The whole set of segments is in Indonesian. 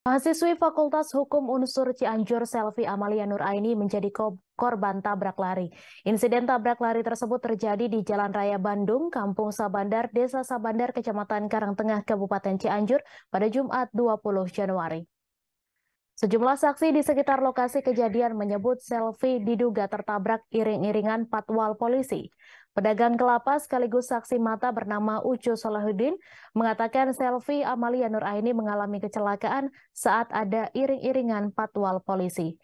Mahasiswi Fakultas Hukum Unsur Cianjur Selvi Amalia Nuraini menjadi korban tabrak lari. Insiden tabrak lari tersebut terjadi di Jalan Raya Bandung, Kampung Sabandar, Desa Sabandar, Kecamatan Karangtengah, Kabupaten Cianjur pada Jumat 20 Januari. Sejumlah saksi di sekitar lokasi kejadian menyebut Selvi diduga tertabrak iring-iringan patwal polisi. Pedagang kelapa sekaligus saksi mata bernama Ucu Salahuddin mengatakan selfie Amalia Aini mengalami kecelakaan saat ada iring-iringan patwal polisi.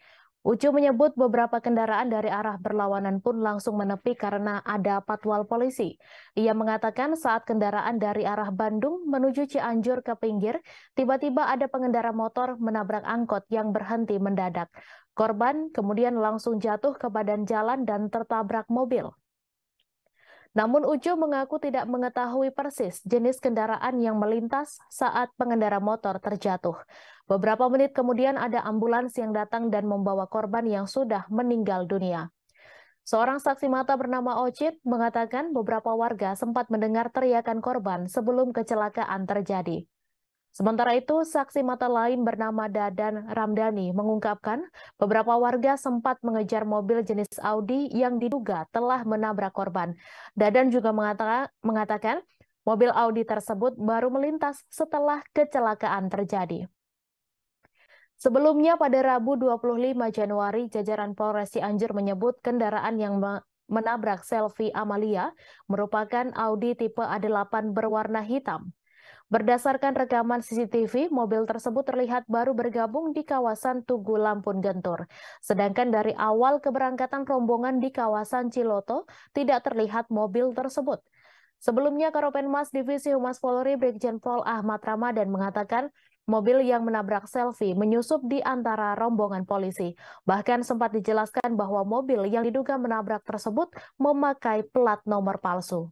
Ucu menyebut beberapa kendaraan dari arah berlawanan pun langsung menepi karena ada patwal polisi. Ia mengatakan saat kendaraan dari arah Bandung menuju Cianjur ke pinggir, tiba-tiba ada pengendara motor menabrak angkot yang berhenti mendadak. Korban kemudian langsung jatuh ke badan jalan dan tertabrak mobil. Namun Ucu mengaku tidak mengetahui persis jenis kendaraan yang melintas saat pengendara motor terjatuh. Beberapa menit kemudian ada ambulans yang datang dan membawa korban yang sudah meninggal dunia. Seorang saksi mata bernama Ocit mengatakan beberapa warga sempat mendengar teriakan korban sebelum kecelakaan terjadi. Sementara itu, saksi mata lain bernama Dadan Ramdhani mengungkapkan beberapa warga sempat mengejar mobil jenis Audi yang diduga telah menabrak korban. Dadan juga mengatakan, mobil Audi tersebut baru melintas setelah kecelakaan terjadi. Sebelumnya pada Rabu 25 Januari, jajaran Polres Cianjur menyebut kendaraan yang menabrak selfie Amalia merupakan Audi tipe A8 berwarna hitam. Berdasarkan rekaman CCTV, mobil tersebut terlihat baru bergabung di kawasan Tugu Lampun Gentur. Sedangkan dari awal keberangkatan rombongan di kawasan Ciloto, tidak terlihat mobil tersebut. Sebelumnya, Karopenmas Divisi Humas Polri Brigjen Pol Ahmad Ramadan mengatakan mobil yang menabrak selfie menyusup di antara rombongan polisi. Bahkan sempat dijelaskan bahwa mobil yang diduga menabrak tersebut memakai plat nomor palsu.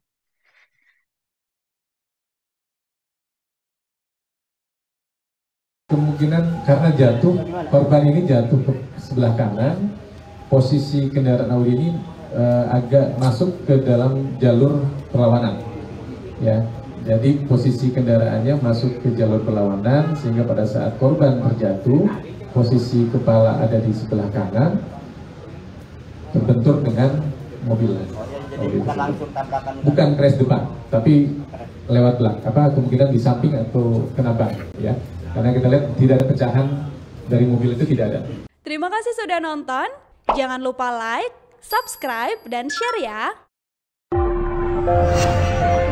Kemungkinan karena jatuh, korban ini jatuh ke sebelah kanan, posisi kendaraan Audi ini e, agak masuk ke dalam jalur perlawanan. Ya, jadi posisi kendaraannya masuk ke jalur perlawanan sehingga pada saat korban terjatuh, posisi kepala ada di sebelah kanan, terbentur dengan mobil. Oh, bukan langsung Bukan crash depan, tapi lewat belakang. Apa kemungkinan di samping atau kenapa, ya. Karena kita lihat tidak ada pecahan dari mobil itu tidak ada. Terima kasih sudah nonton. Jangan lupa like, subscribe, dan share ya.